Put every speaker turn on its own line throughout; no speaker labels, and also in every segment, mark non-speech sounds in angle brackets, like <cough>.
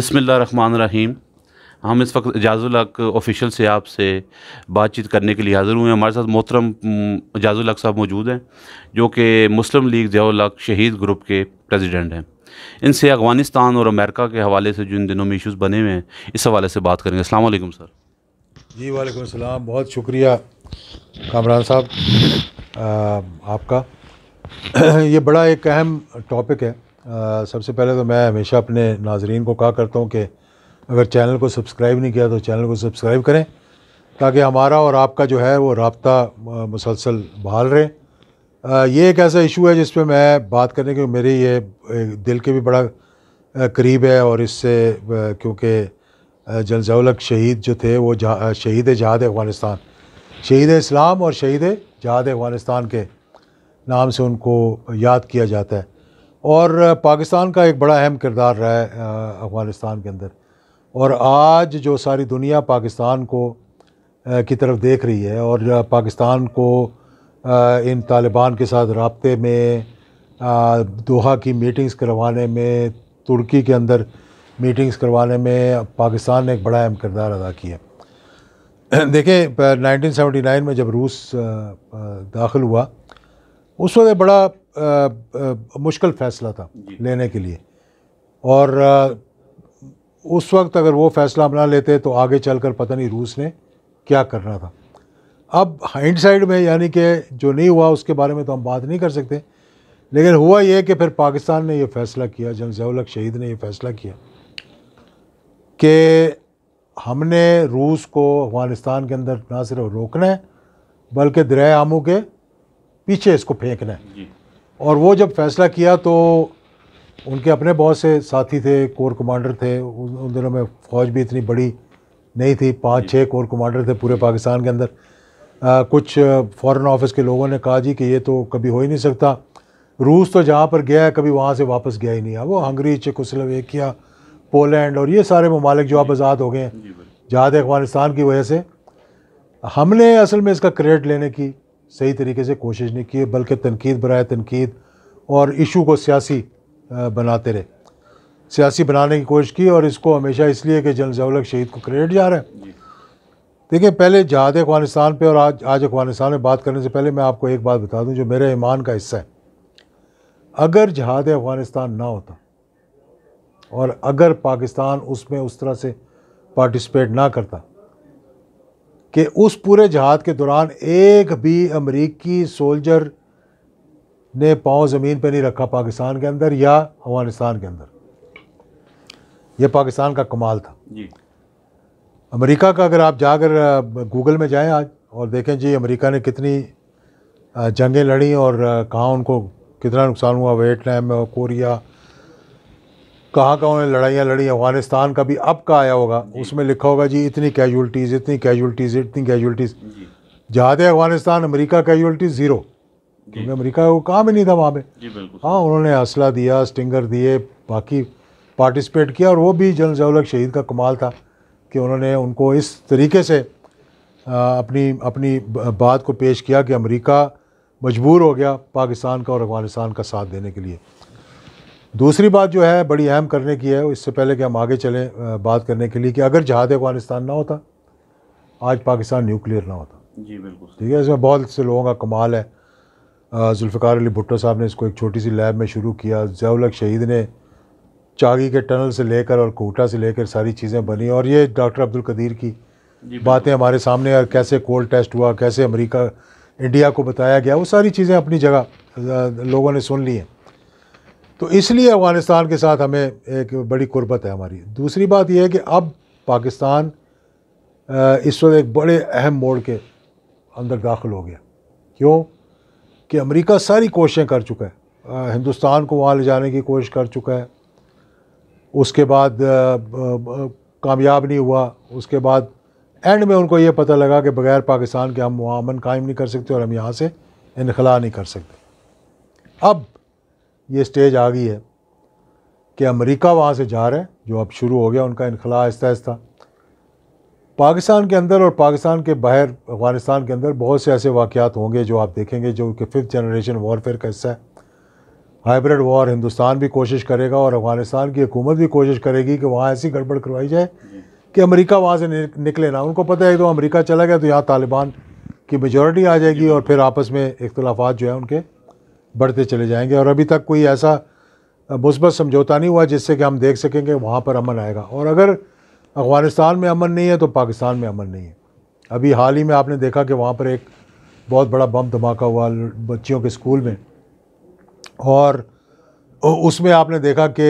रहीम हम इस वक्त हक ऑफिशियल से आपसे बातचीत करने के लिए हाज़िर हुए हैं हमारे साथ मोहतरम हक साहब मौजूद हैं जो कि मुस्लिम लीग ज़ियाल्क शहीद ग्रुप के प्रेसिडेंट हैं इनसे अफ़गानिस्तान और अमेरिका के हवाले से जिन दिनों में इश्यूज़ बने हुए हैं इस हवाले से बात करेंगे अल्लाम सर
जी वालेकुम सलाम बहुत शुक्रिया कामरान साहब आपका <clears throat> ये बड़ा एक अहम टॉपिक है सबसे पहले तो मैं हमेशा अपने नाजरीन को कहा करता हूँ कि अगर चैनल को सब्सक्राइब नहीं किया तो चैनल को सब्सक्राइब करें ताकि हमारा और आपका जो है वो रबता मुसलसल बहाल रहे आ, ये एक ऐसा इशू है जिस पर मैं बात करने की मेरे ये दिल के भी बड़ा करीब है और इससे क्योंकि जनजाउलक शहीद जो थे वो जहा शहीद जहाद अफ़गानिस्तान शहीद इस्लाम और शहीद जहाद अफ़गानिस्तान के नाम से उनको याद किया जाता है और पाकिस्तान का एक बड़ा अहम किरदार रहा है अफ़गानिस्तान के अंदर और आज जो सारी दुनिया पाकिस्तान को की तरफ देख रही है और पाकिस्तान को इन तालिबान के साथ रबते में दोहा की मीटिंग्स करवाने में तुर्की के अंदर मीटिंग्स करवाने में पाकिस्तान ने एक बड़ा अहम किरदार अदा किया <clears throat> देखें 1979 में जब रूस दाखिल हुआ उस वक्त बड़ा मुश्किल फ़ैसला था लेने के लिए और आ, उस वक्त अगर वो फ़ैसला हम लेते तो आगे चलकर पता नहीं रूस ने क्या करना था अब हाइंड साइड में यानी कि जो नहीं हुआ उसके बारे में तो हम बात नहीं कर सकते लेकिन हुआ ये कि फिर पाकिस्तान ने यह फ़ैसला किया जंग जवलक शहीद ने यह फ़ैसला किया कि हमने रूस को अफ़गानिस्तान के अंदर ना सिर्फ रोकना है बल्कि दरिया आमू के पीछे इसको फेंकना है और वो जब फैसला किया तो उनके अपने बहुत से साथी थे कोर कमांडर थे उन दिनों में फ़ौज भी इतनी बड़ी नहीं थी पाँच छः कोर कमांडर थे पूरे पाकिस्तान के अंदर आ, कुछ फॉरेन ऑफिस के लोगों ने कहा जी कि ये तो कभी हो ही नहीं सकता रूस तो जहाँ पर गया है कभी वहाँ से वापस गया ही नहीं है वो हंगरी चेकोस्लोवेकिया पोलैंड और ये सारे ममालिक जो आप आज़ाद हो गए हैं जहाँ अफगानिस्तान की वजह से हमने असल में इसका क्रेडिट लेने की सही तरीके से कोशिश नहीं की है बल्कि तनकीद बनाए तनकीद और इशू को सियासी बनाते रहे सियासी बनाने की कोशिश की और इसको हमेशा इसलिए कि जनरल जवलक शहीद को क्रेडिट जा रहा है देखिए पहले जहाद अफगानिस्तान पे और आज आज अफगानिस्तान में बात करने से पहले मैं आपको एक बात बता दूं जो मेरे ईमान का हिस्सा है अगर जहाद अफगानिस्तान ना होता और अगर पाकिस्तान उसमें उस तरह से पार्टिसिपेट ना करता कि उस पूरे जहाद के दौरान एक भी अमरीकी सोल्जर ने पाँव ज़मीन पर नहीं रखा पाकिस्तान के अंदर या अफगानिस्तान के अंदर यह पाकिस्तान का कमाल था जी का अगर आप जाकर गूगल में जाएँ आज और देखें जी अमरीका ने कितनी जंगें लड़ी और कहाँ उनको कितना नुकसान हुआ और कोरिया कहाँ कहाँ उन्होंने लड़ाइयाँ लड़ी अफगानिस्तान का भी अब का आया होगा उसमें लिखा होगा जी इतनी कैजुअल्टीज़ इतनी कैजुअल्टीज़ इतनी कैजुअल्टीज़ जहाँ थे अफगानिस्तान अमेरिका कैजुअल्टीज़ ज़ीरो क्योंकि अमेरिका वो काम ही नहीं था वहाँ
पर
हाँ उन्होंने हौसला दिया स्टिंगर दिए बाकी पार्टिसिपेट किया और वो भी जनरल जवलक शहीद का कमाल था कि उन्होंने उनको इस तरीके से अपनी अपनी बात को पेश किया कि अमेरिका मजबूर हो गया पाकिस्तान का और अफगानिस्तान का साथ देने के लिए दूसरी बात जो है बड़ी अहम करने की है इससे पहले कि हम आगे चलें बात करने के लिए कि अगर जहाद अफगानिस्तान ना होता आज पाकिस्तान न्यूक्लियर ना होता जी बिल्कुल ठीक है इसमें बहुत से लोगों का कमाल है जुल्फ़ार अली भुट्टो साहब ने इसको एक छोटी सी लैब में शुरू किया जयलक शहीद ने चागी के टनल से लेकर और कोटा से लेकर सारी चीज़ें बनी और ये डॉक्टर अब्दुल कदीर की बातें हमारे सामने और कैसे कोल्ड टेस्ट हुआ कैसे अमेरिका इंडिया को बताया गया वो सारी चीज़ें अपनी जगह लोगों ने सुन ली हैं तो इसलिए अफ़गानिस्तान के साथ हमें एक बड़ी कुर्बत है हमारी दूसरी बात यह है कि अब पाकिस्तान इस वक्त एक बड़े अहम मोड़ के अंदर दाखिल हो गया क्यों कि अमेरिका सारी कोशिशें कर चुका है हिंदुस्तान को वहाँ ले जाने की कोशिश कर चुका है उसके बाद कामयाब नहीं हुआ उसके बाद एंड में उनको ये पता लगा कि बग़ैर पाकिस्तान के हम वहाँ अमन कायम नहीं कर सकते और हम यहाँ से इनखला नहीं कर सकते अब ये स्टेज आ गई है कि अमेरिका वहाँ से जा रहे हैं जो अब शुरू हो गया उनका इनखला आहिस्ता आहिस्ता पाकिस्तान के अंदर और पाकिस्तान के बाहर अफगानिस्तान के अंदर बहुत से ऐसे वाक़ात होंगे जो आप देखेंगे जो कि फिफ्थ जनरेशन वॉरफेयर का हिस्सा है हाइब्रिड वॉर हिंदुस्तान भी कोशिश करेगा और अफगानिस्तान की हुकूमत भी कोशिश करेगी कि वहाँ ऐसी गड़बड़ करवाई जाए कि अमेरिका वहाँ से निकले ना उनको पता है तो अमेरिका चला गया तो यहाँ तालिबान की मेजोरिटी आ जाएगी और फिर आपस में इख्तलाफात जो है उनके बढ़ते चले जाएंगे और अभी तक कोई ऐसा मुस्बत समझौता नहीं हुआ जिससे कि हम देख सकेंगे वहाँ पर अमन आएगा और अगर अफ़गानिस्तान में अमन नहीं है तो पाकिस्तान में अमन नहीं है अभी हाल ही में आपने देखा कि वहाँ पर एक बहुत बड़ा बम धमाका हुआ बच्चियों के स्कूल में और उसमें आपने देखा कि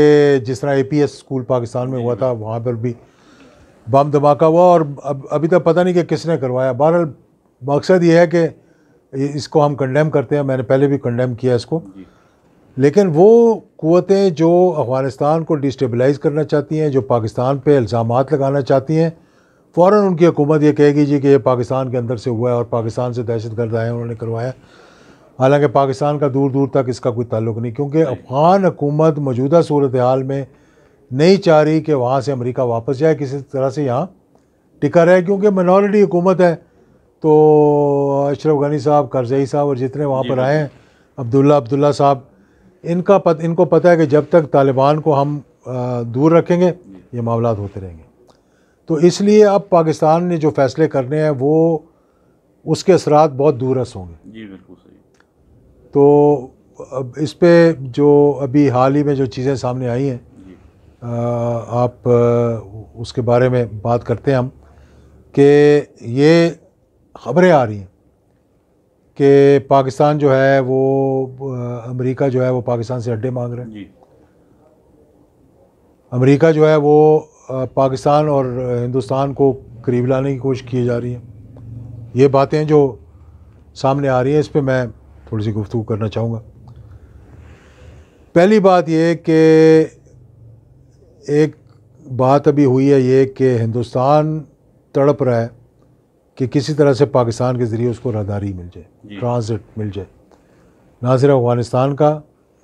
जिस तरह ए स्कूल पाकिस्तान में हुआ था वहाँ पर भी बम धमाका हुआ और अब अभी तक पता नहीं कि किसने करवाया बहरहाल मकसद ये है कि इसको हम कंडेम करते हैं मैंने पहले भी कंडेम किया इसको लेकिन वो क़वतें जो अफ़गानिस्तान को डिस्टेबलाइज करना चाहती हैं जो पाकिस्तान पे इल्ज़ाम लगाना चाहती हैं फ़ौर उनकी हुकूमत ये कहेगी जी कि ये पाकिस्तान के अंदर से हुआ है और पाकिस्तान से दहशत गर्द आए उन्होंने करवाया हालांकि पाकिस्तान का दूर दूर तक इसका कोई ताल्लुक नहीं क्योंकि अफ़गान हुकूमत मौजूदा सूरत हाल में नहीं चाह रही कि वहाँ से अमरीका वापस जाए किसी तरह से यहाँ टिका रहे क्योंकि मनॉरिटी हुकूमत है तो अशरफ गनी साहब करजई साहब और जितने वहाँ पर आए हैं अब्दुल्ला अब्दुल्ला साहब इनका पत, इनको पता है कि जब तक तालिबान को हम आ, दूर रखेंगे ये मामला होते रहेंगे तो इसलिए अब पाकिस्तान ने जो फैसले करने हैं वो उसके असरात बहुत दूरस होंगे जी बिल्कुल सही तो अब इस पर जो अभी हाल ही में जो चीज़ें सामने आई हैं आप उसके बारे में बात करते हैं हम कि ये ख़बरें आ रही हैं कि पाकिस्तान जो है वो अमेरिका जो है वो पाकिस्तान से अड्डे मांग रहे हैं अमेरिका जो है वो पाकिस्तान और हिंदुस्तान को करीब लाने की कोशिश की जा रही है ये बातें जो सामने आ रही हैं इस पर मैं थोड़ी सी गुफ्तु करना चाहूँगा पहली बात ये कि एक बात अभी हुई है ये कि हिंदुस्तान तड़प रहा है कि किसी तरह से पाकिस्तान के ज़रिए उसको रहदारी मिल जाए ट्रांज़िट मिल जाए ना सिर्फ अफ़गानिस्तान का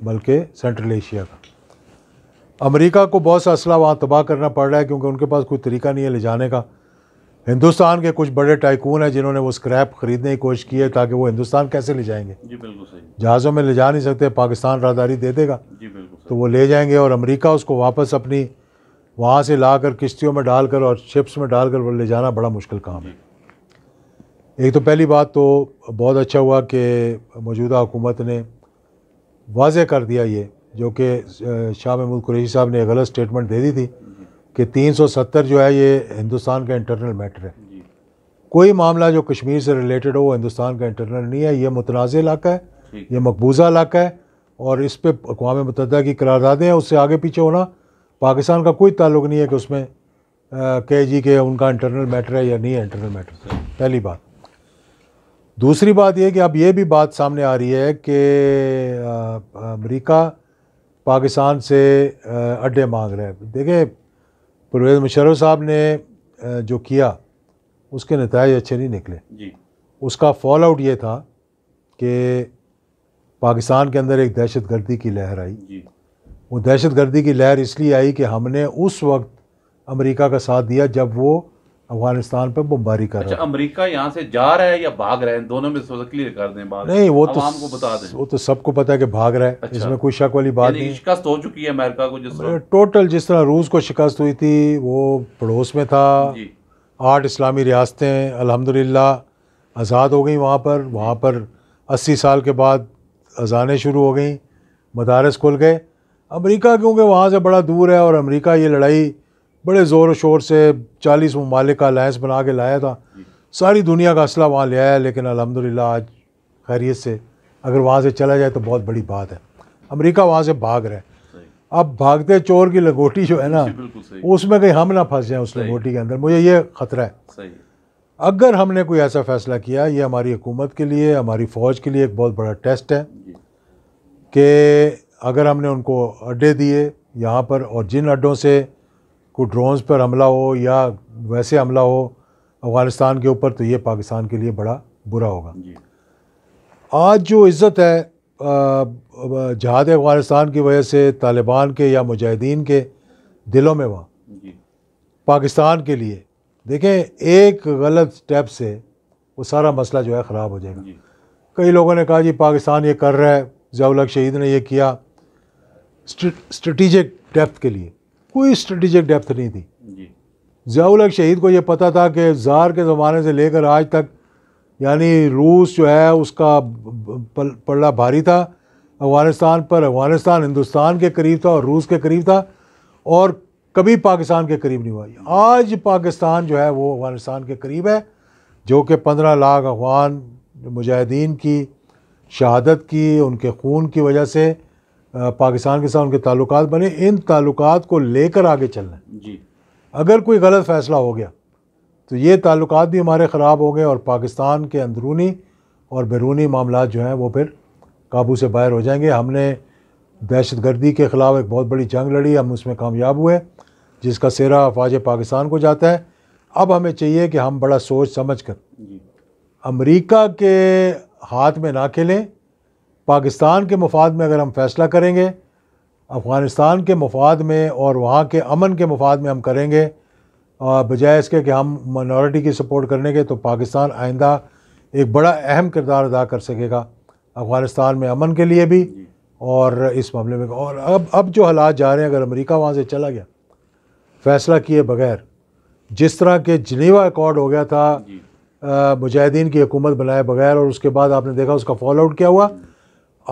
बल्कि सेंट्रल एशिया का अमेरिका को बहुत सा असला वहाँ तबाह करना पड़ रहा है क्योंकि उनके पास कोई तरीका नहीं है ले जाने का हिंदुस्तान के कुछ बड़े टाइकून हैं जिन्होंने वो स्क्रैप ख़रीदने की कोशिश की है ताकि वो हिंदुस्तान कैसे ले जाएंगे जी बिल्कुल सही जहाज़ों में ले जा नहीं सकते पाकिस्तान रदारी दे देगा जी बिल्कुल तो वो ले जाएंगे और अमेरिका उसको वापस अपनी वहाँ से ला कर किश्तियों में डालकर और शिप्स में डालकर वो ले जाना बड़ा मुश्किल काम है एक तो पहली बात तो बहुत अच्छा हुआ कि मौजूदा हुकूमत ने वाज़ कर दिया ये जो कि शाह महमूद कुरेशी साहब ने गलत स्टेटमेंट दे दी थी कि 370 जो है ये हिंदुस्तान का इंटरनल मैटर है कोई मामला जो कश्मीर से रिलेटेड हो वो हिंदुस्तान का इंटरनल नहीं है ये मुतनाज़ इलाका है ये मकबूजा इलाका है और इस पर अकवा मतदा की करारदादें हैं उससे आगे पीछे होना पाकिस्तान का कोई ताल्लुक नहीं है कि उसमें के जी के उनका इंटरनल मैटर है या नहीं है इंटरनल मैटर पहली बात दूसरी बात यह कि अब ये भी बात सामने आ रही है कि अमेरिका पाकिस्तान से अड्डे मांग रहे हैं देखिए परवेज़ मुशर्रफ साहब ने जो किया उसके नतज अच्छे नहीं निकले जी उसका फॉल आउट ये था कि पाकिस्तान के अंदर एक दहशत गर्दी की लहर आई जी वो दहशत गर्दी की लहर इसलिए आई कि हमने उस वक्त अमेरिका का साथ दिया जब वो अफगानिस्तान पे बमबारी कर अच्छा, रहा
है अमेरिका यहाँ से जा रहा है या भाग रहा है दोनों में क्लियर कर दें बात नहीं वो तो को बता दें वो
तो सबको पता है कि भाग रहा है अच्छा, इसमें कोई शक वाली बात नहीं
शिकस्त हो चुकी है अमेरिका को जिस
टोटल जिस तरह रूस को शिकस्त हुई थी वो पड़ोस में था आठ इस्लामी रियासतें अलहमदिल्ला आज़ाद हो गई वहाँ पर वहाँ पर अस्सी साल के बाद अजानें शुरू हो गई मदारस खुल गए अमरीका क्योंकि वहाँ से बड़ा दूर है और अमरीका ये लड़ाई बड़े ज़ोर शोर से चालीस ममालिक का अलायंस बना के लाया था सारी दुनिया का असला वहाँ ले आया लेकिन अलहमदिल्ला आज खैरियत से अगर वहाँ से चला जाए तो बहुत बड़ी बात है अमेरिका वहाँ से भाग रहे हैं अब भागते चोर की लंगोटी जो है ना उसमें कहीं हम ना फंस जाएं उस लंगोटी के अंदर मुझे ये ख़तरा है अगर हमने कोई ऐसा फ़ैसला किया ये हमारी हुकूमत के लिए हमारी फ़ौज के लिए एक बहुत बड़ा टेस्ट है कि अगर हमने उनको अड्डे दिए यहाँ पर और जिन अड्डों से कोई ड्रोन्स पर हमला हो या वैसे हमला हो अफ़गानिस्तान के ऊपर तो ये पाकिस्तान के लिए बड़ा बुरा होगा आज जो इज़्ज़त है जहाद अफ़गानिस्तान की वजह से तालिबान के या मुजाहिदीन के दिलों में वहाँ पाकिस्तान के लिए देखें एक गलत स्टेप से वो सारा मसला जो है ख़राब हो जाएगा कई लोगों ने कहा जी पाकिस्तान ये कर रहा है जयालक शहीद ने ये किया स्ट्रेटिजिक डेप्थ के लिए कोई स्ट्रेटिजिक डेप्थ नहीं थी जयाउल शहीद को ये पता था कि जार के ज़माने से लेकर आज तक यानी रूस जो है उसका पल्ला भारी था अफ़गानिस्तान पर अफ़गानिस्तान हिंदुस्तान के करीब था और रूस के करीब था और कभी पाकिस्तान के करीब नहीं हुआ आज पाकिस्तान जो है वो अफ़गानिस्तान के करीब है जो कि पंद्रह लाख अफगान मुजाहिदीन की शहादत की उनके खून की वजह से पाकिस्तान के साथ उनके ताल्लुक बने इन ताल्लुक को लेकर आगे चलना है जी अगर कोई गलत फैसला हो गया तो ये ताल्लुक भी हमारे ख़राब हो गए और पाकिस्तान के अंदरूनी और बैरूनी मामला जो हैं वो फिर काबू से बाहर हो जाएंगे हमने दहशत गर्दी के ख़िलाफ़ एक बहुत बड़ी जंग लड़ी हम उसमें कामयाब हुए जिसका सिरा अफवाज पाकिस्तान को जाता है अब हमें चाहिए कि हम बड़ा सोच समझ कर अमरीका के हाथ में ना खेलें पाकिस्तान के मफाद में अगर हम फैसला करेंगे अफ़गानिस्तान के मफाद में और वहाँ के अमन के मफाद में हम करेंगे बजाय इसके कि हम मनॉरिटी की सपोर्ट करने के तो पाकिस्तान आइंदा एक बड़ा अहम किरदार अदा कर सकेगा अफ़गानिस्तान में अमन के लिए भी और इस मामले में और अब अब जो हालात जा रहे हैं अगर अमेरिका वहाँ से चला गया फैसला किए बगैर जिस तरह के जनेवा अकॉर्ड हो गया था मुजाहिदीन की हुकूमत बनाए बगैर और उसके बाद आपने देखा उसका फॉलोआउट आउट क्या हुआ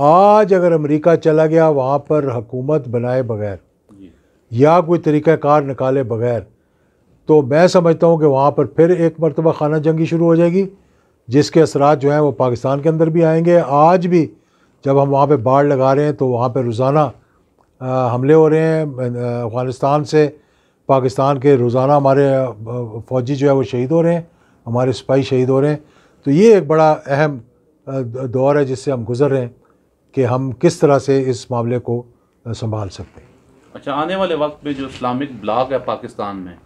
आज अगर अमेरिका चला गया वहाँ पर हकूमत बनाए बगैर या कोई तरीक़ाकार निकाले बगैर तो मैं समझता हूँ कि वहाँ पर फिर एक मरतबा खाना जंगी शुरू हो जाएगी जिसके असरा जो हैं वो पाकिस्तान के अंदर भी आएंगे आज भी जब हम वहाँ पर बाढ़ लगा रहे हैं तो वहाँ पर रोज़ाना हमले हो रहे हैं अफ़गानिस्तान से पाकिस्तान के रोज़ाना हमारे फ़ौजी जो है वो शहीद हो रहे हैं हमारे सिपाही शहीद हो रहे हैं तो ये एक बड़ा अहम दौर है जिससे हम गुज़र रहे हैं कि हम किस तरह से इस मामले को संभाल सकते हैं
अच्छा आने वाले वक्त में जो इस्लामिक ब्लाक है पाकिस्तान में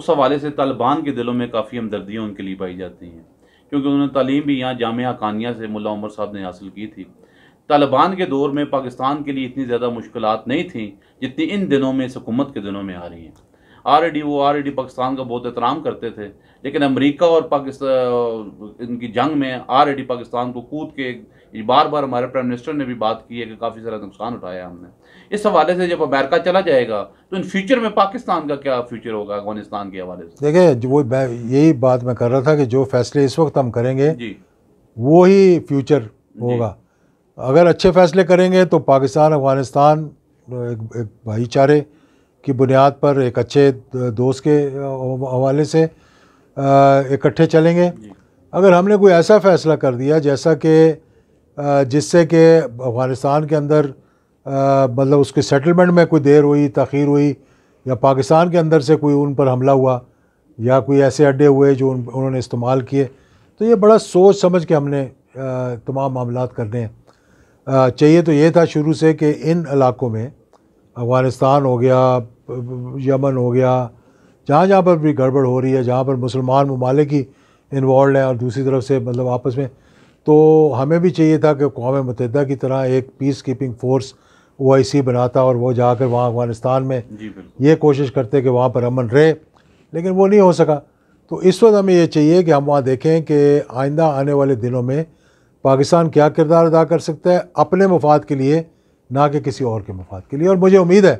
उस हवाले से तालिबान के दिलों में काफ़ी हमदर्दियाँ उनके लिए पाई जाती हैं क्योंकि उन्होंने तालीम भी यहाँ जाम कानिया से मुला उमर साहब ने हासिल की थी तालिबान के दौर में पाकिस्तान के लिए इतनी ज़्यादा मुश्किल नहीं थी जितनी इन दिनों में इस हुकूमत के दिनों में आ रही हैं आर डी वो आर डी पाकिस्तान का बहुत एहतराम करते थे लेकिन अमरीका और पाकिस्तान इनकी जंग में डी पाकिस्तान को कूद के ये बार बार हमारे प्राइम मिनिस्टर ने भी बात की है कि काफ़ी सारा नुकसान उठाया हमने इस हवाले से जब अमेरिका चला जाएगा तो इन फ्यूचर में पाकिस्तान का क्या फ्यूचर होगा अफगानिस्तान के हवाले
से देखिए वो यही बात मैं कर रहा था कि जो फैसले इस वक्त हम करेंगे जी वो ही फ्यूचर होगा अगर अच्छे फैसले करेंगे तो पाकिस्तान अफगानिस्तान एक, एक भाईचारे की बुनियाद पर एक अच्छे दोस्त के हवाले से इकट्ठे चलेंगे अगर हमने कोई ऐसा फ़ैसला कर दिया जैसा कि जिससे कि अफ़गानिस्तान के अंदर मतलब उसके सेटलमेंट में कोई देर हुई तखीर हुई या पाकिस्तान के अंदर से कोई उन पर हमला हुआ या कोई ऐसे अड्डे हुए जो उन उन्होंने इस्तेमाल किए तो ये बड़ा सोच समझ के हमने तमाम मामला करने हैं चाहिए तो ये था शुरू से कि इन इलाकों में अफ़गानिस्तान हो गया यमन हो गया जहाँ जहाँ पर भी गड़बड़ हो रही है जहाँ पर मुसलमान ममालिक ही इन्वॉल्व हैं और दूसरी तरफ से मतलब आपस में तो हमें भी चाहिए था कि अवा मुतहदा की तरह एक peace keeping force O I C बनाता और वह जाकर वहाँ अफगानिस्तान में ये कोशिश करते कि वहाँ पर अमन रहे लेकिन वो नहीं हो सका तो इस वक्त हमें ये चाहिए कि हम वहाँ देखें कि आइंदा आने वाले दिनों में पाकिस्तान क्या किरदार अदा कर सकता है अपने मफाद के लिए ना कि किसी और के मफाद के लिए और मुझे उम्मीद है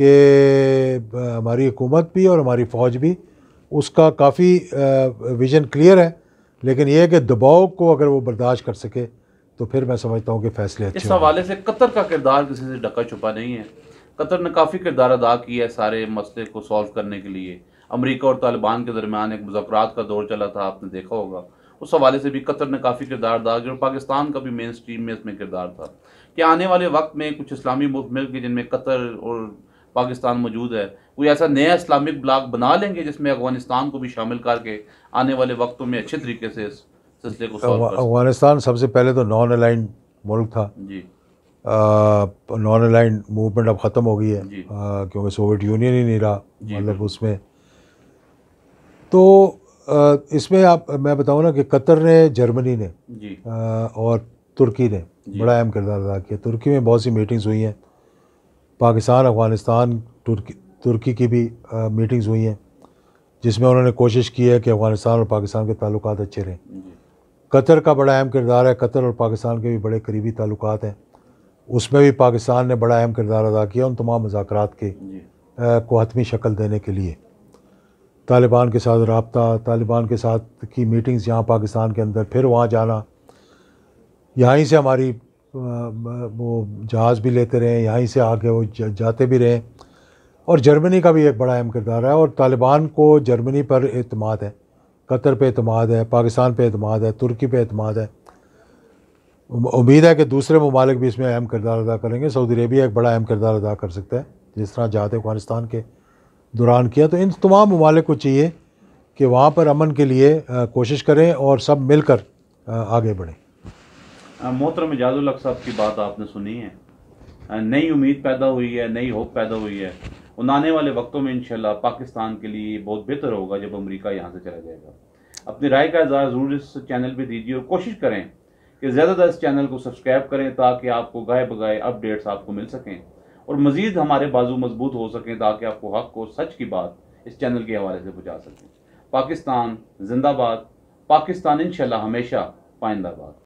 कि हमारी हुकूमत भी और हमारी फ़ौज भी उसका काफ़ी विजन क्लियर है लेकिन यह कि दबाव को अगर वो बर्दाश्त कर सके तो फिर मैं समझता हूँ कि फैसले अच्छे इस
हवाले से कतर का किरदार किसी से ढका छुपा नहीं है कतर ने काफ़ी किरदार अदा किया है सारे मसले को सॉल्व करने के लिए अमरीका और तालिबान के दरमियान एक मुजाकर का दौर चला था आपने देखा होगा उस हवाले से भी कतर ने काफ़ी किरदार अदा किया और पाकिस्तान का भी मेन स्ट्रीम में इसमें किरदार था कि आने वाले वक्त में कुछ इस्लामी मुल्क जिनमें कतर और पाकिस्तान मौजूद है कोई ऐसा नया इस्लामिक ब्लाक बना लेंगे जिसमें अफगानिस्तान को भी शामिल करके आने वाले वक्तों में अच्छे तरीके से इस सिलसिले को
अफगानिस्तान सबसे पहले तो नॉन अलाइन मुल्क था जी नॉन अलाइन मूवमेंट अब ख़त्म हो गई है क्योंकि सोवियत यूनियन ही नहीं रहा मतलब उसमें तो आ, इसमें आप मैं बताऊँ ना कि कतर ने जर्मनी ने आ, और तुर्की ने बड़ा अहम किरदार अदा किया तुर्की में बहुत सी मीटिंग्स हुई हैं पाकिस्तान अफ़गानिस्तान तुर्की तुर्की की भी मीटिंग्स हुई हैं जिसमें उन्होंने कोशिश की है कि अफ़गानिस्तान और पाकिस्तान के ताल्लुक अच्छे रहें कतर का बड़ा अहम किरदार है कतर और पाकिस्तान के भी बड़े करीबी ताल्लुक हैं उसमें भी पाकिस्तान ने बड़ा अहम किरदार अदा किया उन तमाम मजाक के आ, को हतमी शक्ल देने के लिए तालिबान के साथ रबता तालिबान के साथ की मीटिंग्स यहाँ पाकिस्तान के अंदर फिर वहाँ जाना यहीं से हमारी वो जहाज़ भी लेते रहे यहीं से आके वो जाते भी रहे और जर्मनी का भी एक बड़ा अहम किरदार है और तालिबान को जर्मनी पर अतमाद है कतर पे अतमाद है पाकिस्तान पे अतमाद है तुर्की पे अतमाद है उम्मीद है कि दूसरे ममालिक भी इसमें अहम किरदार अदा करेंगे सऊदी अरेबिया एक बड़ा अहम किरदार अदा कर सकता है जिस तरह जहाज अफगानिस्तान के दौरान किया तो इन तमाम ममालिक को चाहिए कि वहाँ पर अमन के लिए कोशिश करें और सब मिलकर आगे बढ़ें
मोहतरम एजाज हक साहब की बात आपने सुनी है नई उम्मीद पैदा हुई है नई होप पैदा हुई है उन आने वाले वक्तों में इंशाल्लाह पाकिस्तान के लिए बहुत बेहतर होगा जब अमेरिका यहाँ से चला जाएगा अपनी राय का इजहार ज़रूर इस चैनल पर दीजिए और कोशिश करें कि ज़्यादातर इस चैनल को सब्सक्राइब करें ताकि आपको गाय बगाए अपडेट्स आपको मिल सकें और मज़ीद हमारे बाजू मजबूत हो सकें ताकि आपको हक को सच की बात इस चैनल के हवाले से पहुँचा सकें पाकिस्तान जिंदाबाद पाकिस्तान इन हमेशा पाइंदाबाद